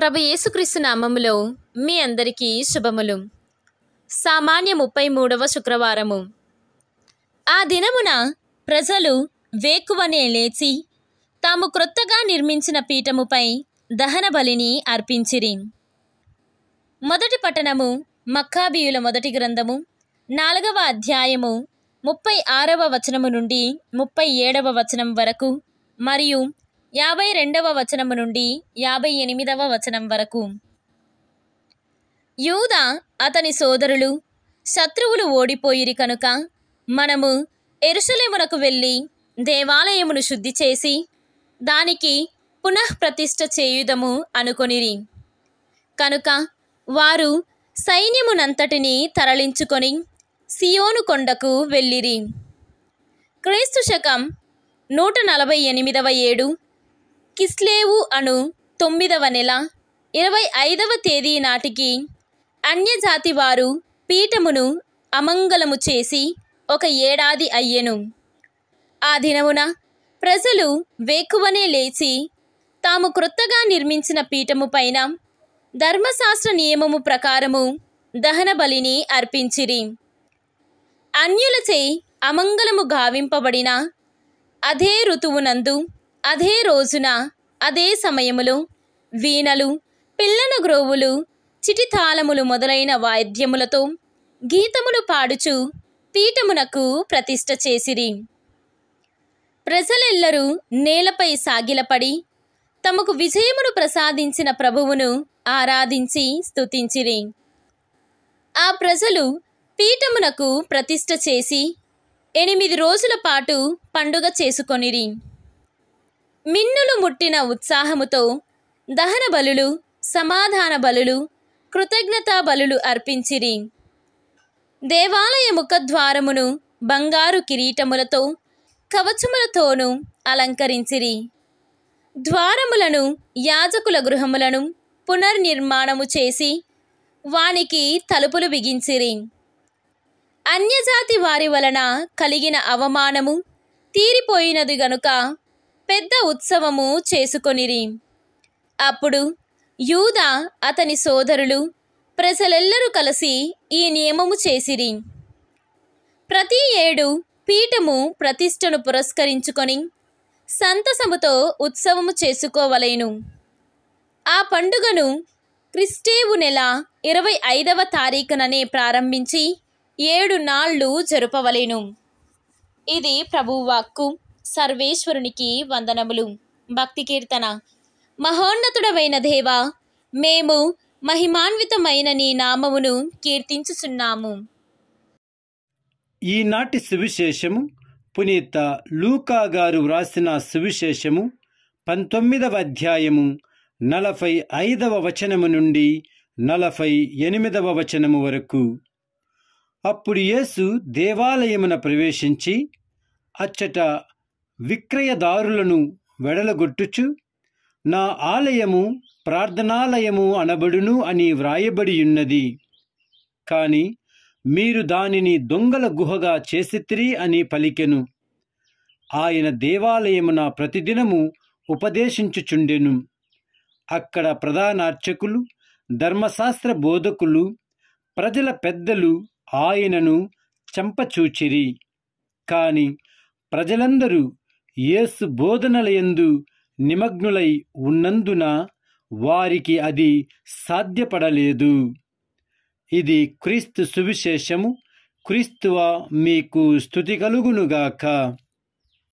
ప్రభు యేసుక్రీస్తు నామములో మీ అందరికీ శుభములు సామాన్య ముప్పై మూడవ శుక్రవారము ఆ దినమున ప్రజలు వేకువనే లేచి తాము క్రొత్తగా నిర్మించిన పీఠముపై దహన బలిని అర్పించిరి మొదటి పట్టణము మక్కాబీయుల మొదటి గ్రంథము నాలుగవ అధ్యాయము ముప్పై ఆరవ వచనము నుండి ముప్పై ఏడవ వచనం వరకు మరియు యాభై రెండవ వచనము నుండి యాభై ఎనిమిదవ వచనం వరకు యూద అతని సోదరులు శత్రువులు ఓడిపోయిరి కనుక మనము ఎరుసలేమునకు వెళ్ళి దేవాలయమును శుద్ధి చేసి దానికి పునఃప్రతిష్ఠ చేయుదము అనుకొనిరి కనుక వారు సైన్యమునంతటిని తరలించుకొని సియోను కొండకు వెళ్ళిరి క్రీస్తు శకం నూట నలభై ఎనిమిదవ ఏడు కిస్లేవు అను తొమ్మిదవ నెల ఇరవై ఐదవ తేదీ నాటికి అన్యజాతి వారు పీఠమును అమంగళము చేసి ఒక ఏడాది అయ్యెను ఆ దినమున ప్రజలు వేకువనే లేచి తాము క్రొత్తగా నిర్మించిన పీఠము పైన ధర్మశాస్త్ర నియమము ప్రకారము దహన బలిని అర్పించిరి అన్యులచే అమంగళము గావింపబడిన అదే ఋతువునందు అదే రోజున అదే సమయములో వీణలు పిల్లల గ్రోవులు చిటితాళములు మొదలైన వాయిద్యములతో గీతములు పాడుచు పీఠమునకు ప్రతిష్ట చేసిరి ప్రజలెల్లరూ నేలపై సాగిలపడి తమకు విజయమును ప్రసాదించిన ప్రభువును ఆరాధించి స్తుతించిరి ఆ ప్రజలు పీఠమునకు ప్రతిష్ట చేసి ఎనిమిది రోజుల పాటు పండుగ చేసుకొనిరి మిన్నులు ముట్టిన ఉత్సాహముతో దహన బలులు సమాధాన బలులు కృతజ్ఞతా బలులు అర్పించిరి దేవాలయ ముఖద్వారమును బంగారు కిరీటములతో కవచములతోనూ అలంకరించిరి ద్వారములను యాజకుల గృహములను పునర్నిర్మాణము చేసి వానికి తలుపులు బిగించిరి అన్యజాతి వారి వలన కలిగిన అవమానము తీరిపోయినది గనుక పెద్ద ఉత్సవము చేసుకొనిరి అప్పుడు యూద అతని సోదరులు ప్రజలెల్లరూ కలిసి ఈ నియమము చేసిరి ప్రతి ఏడు పీఠము ప్రతిష్టను పురస్కరించుకొని సంతసముతో ఉత్సవము చేసుకోవలేను ఆ పండుగను క్రిస్టేవు నెల ఇరవై ఐదవ తారీఖుననే ప్రారంభించి ఏడు నాళ్ళు జరుపవలేను ఇది ప్రభువాక్కు సర్వేశ్వరునికి వందనములు భక్తి కీర్తన మహోన్నతుడవైన దేవ మేము మహిమాన్వితమైన నీ నామమును కీర్తించుచున్నాము ఈనాటి సువిశేషము పునీత లూకా గారు వ్రాసిన సువిశేషము పంతొమ్మిదవ అధ్యాయము నలభై ఐదవ వచనము నుండి నలభై ఎనిమిదవ వచనము వరకు అప్పుడు యేసు దేవాలయమున ప్రవేశించి అచ్చట విక్రయదారులను వెడలగొట్టుచు నా ఆలయము ప్రార్థనాలయము అనబడును అని వ్రాయబడియున్నది కాని మీరు దానిని దొంగల గుహగా చేసిత్రి అని పలికెను ఆయన దేవాలయమున ప్రతిదినము ఉపదేశించుచుండెను అక్కడ ప్రధానార్చకులు ధర్మశాస్త్ర బోధకులు ప్రజల పెద్దలు ఆయనను చంపచూచిరి కాని ప్రజలందరూ యేసు బోధనలయందు నిమగ్నులై ఉన్నందున వారికి అది సాధ్యపడలేదు ఇది క్రీస్తు సువిశేషము క్రీస్తువ మీకు స్థుతి కలుగునుగాక